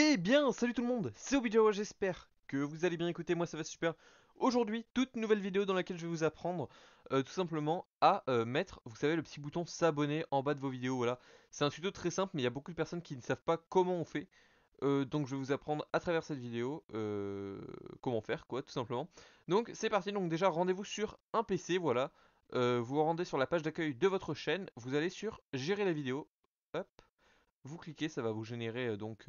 Eh bien, salut tout le monde, c'est Obijawa, j'espère que vous allez bien écouter, moi ça va super. Aujourd'hui, toute nouvelle vidéo dans laquelle je vais vous apprendre euh, tout simplement à euh, mettre, vous savez, le petit bouton s'abonner en bas de vos vidéos, voilà. C'est un tuto très simple, mais il y a beaucoup de personnes qui ne savent pas comment on fait. Euh, donc je vais vous apprendre à travers cette vidéo comment faire, quoi, tout simplement. Donc c'est parti, donc déjà rendez-vous sur un PC, voilà. vous vous rendez sur la page d'accueil de votre chaîne, vous allez sur gérer la vidéo, hop. Vous cliquez, ça va vous générer donc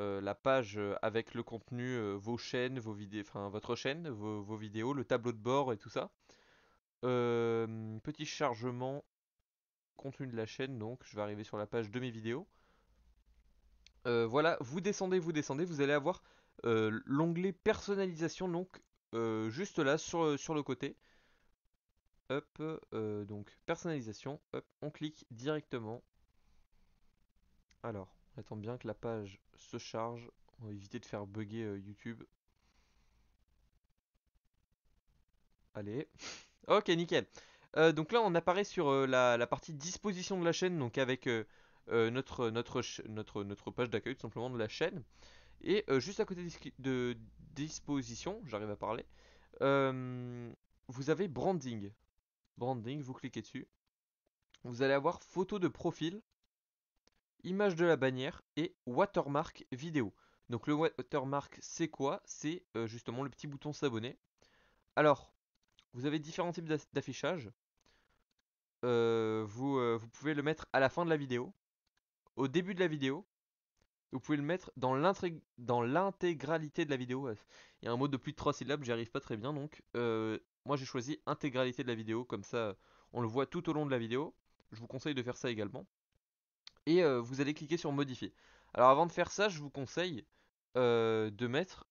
euh, la page euh, avec le contenu, euh, vos chaînes, vos vidéos, enfin votre chaîne, vos, vidéos, le tableau de bord et tout ça. petit chargement, contenu de la chaîne, donc je vais arriver sur la page de mes vidéos. voilà, vous descendez, vous descendez, vous allez avoir l'onglet personnalisation, donc juste là sur, sur le côté. Hop, donc personnalisation, hop, on clique directement. Alors, Attends bien que la page se charge. On va éviter de faire bugger euh, YouTube. Allez. Ok, nickel. Euh, donc là, on apparaît sur euh, la, partie disposition de la chaîne, donc avec notre, notre, notre, notre page d'accueil tout simplement de la chaîne. Et juste à côté de disposition, j'arrive à parler, vous avez branding. Branding, vous cliquez dessus. Vous allez avoir photo de profil image de la bannière et watermark vidéo. Donc le watermark c'est quoi C'est euh, justement le petit bouton s'abonner. Alors, vous avez différents types d'affichage. Euh, vous, euh, vous, pouvez le mettre à la fin de la vidéo, au début de la vidéo. Vous pouvez le mettre dans l'intégralité de la vidéo. Il y a un mot de plus de 3 syllabes, j'y arrive pas très bien donc. moi j'ai choisi intégralité de la vidéo, comme ça on le voit tout au long de la vidéo. Je vous conseille de faire ça également et vous allez cliquer sur modifier. Alors avant de faire ça, je vous conseille de mettre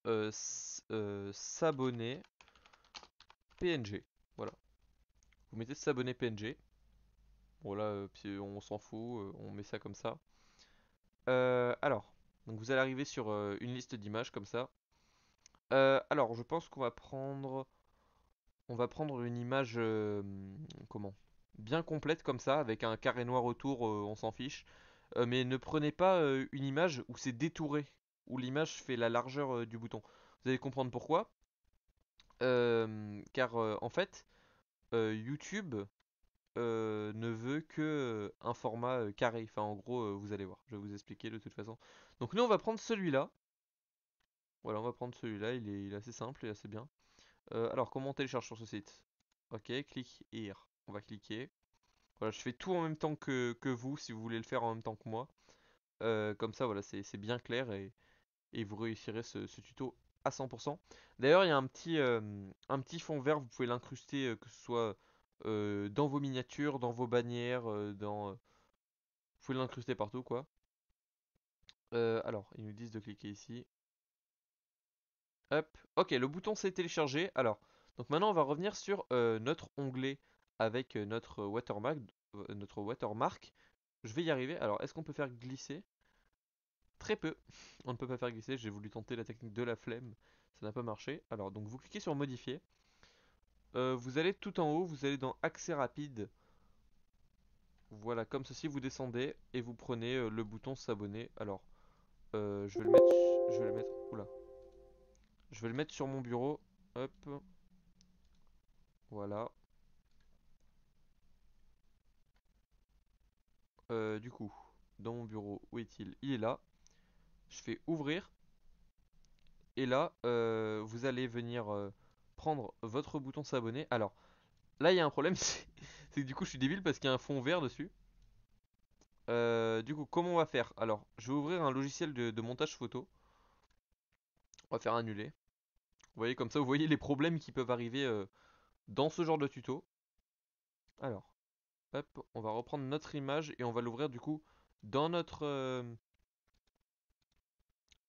s'abonner PNG. Voilà. Vous mettez s'abonner PNG. Bon là, on s'en fout, on met ça comme ça. alors, donc vous allez arriver sur une liste d'images comme ça. alors, je pense qu'on va prendre on va prendre une image comment bien complète comme ça avec un carré noir autour on s'en fiche euh, mais ne prenez pas euh, une image où c'est détouré, où l'image fait la largeur euh, du bouton. Vous allez comprendre pourquoi. car en fait, YouTube ne veut que un format carré. Enfin, en gros, vous allez voir. Je vais vous expliquer de toute façon. Donc nous, on va prendre celui-là. Voilà, on va prendre celui-là. Il, est, assez simple et assez bien. alors, comment on télécharge sur ce site Ok, clique ici. On va cliquer. Voilà, je fais tout en même temps que, vous, si vous voulez le faire en même temps que moi. Euh, comme ça, voilà, c'est bien clair et, vous réussirez ce, tuto à 100%. D'ailleurs, il y a un petit, euh, un petit fond vert, vous pouvez l'incruster, euh, que ce soit dans vos miniatures, dans vos bannières, dans... Vous pouvez l'incruster partout, quoi. alors, ils nous disent de cliquer ici. Hop, ok, le bouton s'est téléchargé. Alors, donc maintenant, on va revenir sur notre onglet avec notre watermark, euh, notre watermark. Je vais y arriver. Alors, est-ce qu'on peut faire glisser Très peu. On ne peut pas faire glisser. J'ai voulu tenter la technique de la flemme. Ça n'a pas marché. Alors, donc vous cliquez sur modifier. vous allez tout en haut. Vous allez dans accès rapide. Voilà, comme ceci, vous descendez et vous prenez le bouton s'abonner. Alors, je vais le mettre. Je vais le mettre. Oula. Je vais le mettre sur mon bureau. Hop. Voilà. Euh, du coup, dans mon bureau, où est-il Il est là. Je fais ouvrir. Et là, euh, vous allez venir euh, prendre votre bouton s'abonner. Alors, là, il y a un problème. C'est que du coup, je suis débile parce qu'il y a un fond vert dessus. du coup, comment on va faire Alors, je vais ouvrir un logiciel de, de montage photo. On va faire annuler. Vous voyez comme ça, vous voyez les problèmes qui peuvent arriver dans ce genre de tuto. Alors, on va reprendre notre image et on va l'ouvrir du coup dans notre, euh,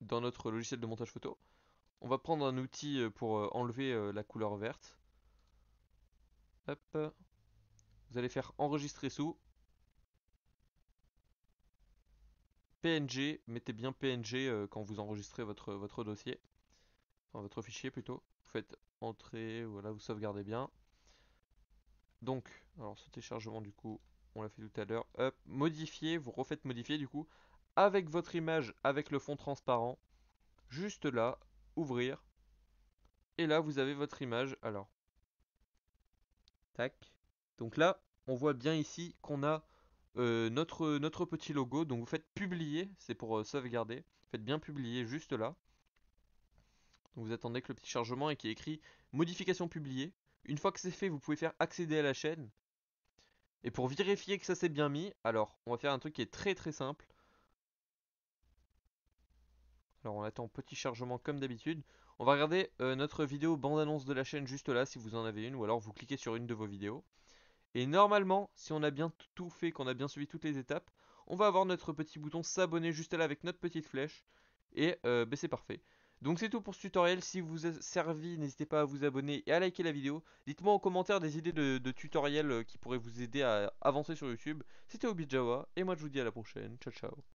dans notre logiciel de montage photo. On va prendre un outil euh, pour euh, enlever la couleur verte. Vous allez faire enregistrer sous. PNG, mettez bien PNG quand vous enregistrez votre, votre dossier. votre fichier plutôt. Vous faites entrer, voilà, vous sauvegardez bien. Donc, alors ce téléchargement du coup, on l'a fait tout à l'heure. modifier, vous refaites modifier du coup, avec votre image, avec le fond transparent. Juste là, ouvrir. Et là, vous avez votre image. Alors, tac. Donc là, on voit bien ici qu'on a euh, notre, notre petit logo. Donc vous faites publier, c'est pour euh, sauvegarder. Vous faites bien publier juste là. Donc vous attendez que le petit chargement et qui écrit modification publiée. Une fois que c'est fait, vous pouvez faire accéder à la chaîne. Et pour vérifier que ça s'est bien mis, alors on va faire un truc qui est très très simple. Alors on attend petit chargement comme d'habitude. On va regarder euh, notre vidéo bande-annonce de la chaîne juste là si vous en avez une ou alors vous cliquez sur une de vos vidéos. Et normalement, si on a bien tout fait, qu'on a bien suivi toutes les étapes, on va avoir notre petit bouton s'abonner juste là avec notre petite flèche. Et euh, ben, c'est parfait. Donc c'est tout pour ce tutoriel, si vous a servi, n'hésitez pas à vous abonner et à liker la vidéo. Dites-moi en commentaire des idées de, de tutoriels euh, qui pourraient vous aider à avancer sur YouTube. C'était Obi Jawa, et moi je vous dis à la prochaine, ciao ciao